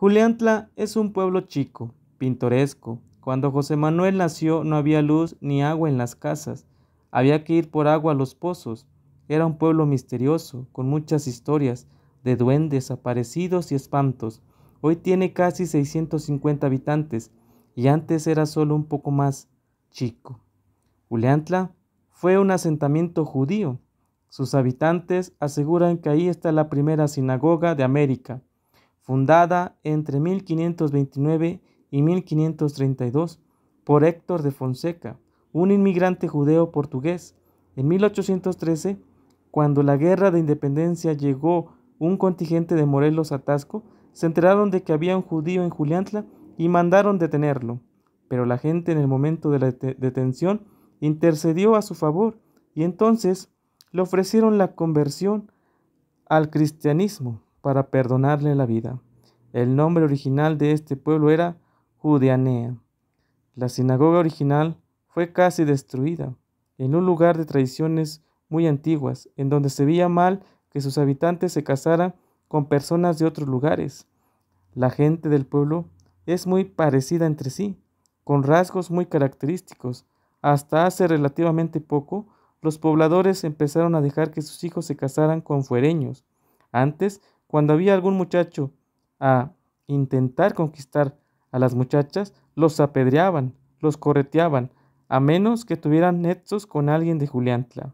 Juliantla es un pueblo chico, pintoresco. Cuando José Manuel nació no había luz ni agua en las casas. Había que ir por agua a los pozos. Era un pueblo misterioso, con muchas historias de duendes, aparecidos y espantos. Hoy tiene casi 650 habitantes y antes era solo un poco más chico. Juliantla fue un asentamiento judío. Sus habitantes aseguran que ahí está la primera sinagoga de América fundada entre 1529 y 1532 por Héctor de Fonseca, un inmigrante judeo portugués. En 1813, cuando la guerra de independencia llegó un contingente de Morelos a Tasco, se enteraron de que había un judío en Juliantla y mandaron detenerlo. Pero la gente en el momento de la detención intercedió a su favor y entonces le ofrecieron la conversión al cristianismo para perdonarle la vida. El nombre original de este pueblo era Judeanea. La sinagoga original fue casi destruida, en un lugar de tradiciones muy antiguas, en donde se veía mal que sus habitantes se casaran con personas de otros lugares. La gente del pueblo es muy parecida entre sí, con rasgos muy característicos. Hasta hace relativamente poco, los pobladores empezaron a dejar que sus hijos se casaran con fuereños. Antes cuando había algún muchacho a intentar conquistar a las muchachas, los apedreaban, los correteaban, a menos que tuvieran nexos con alguien de Juliantla.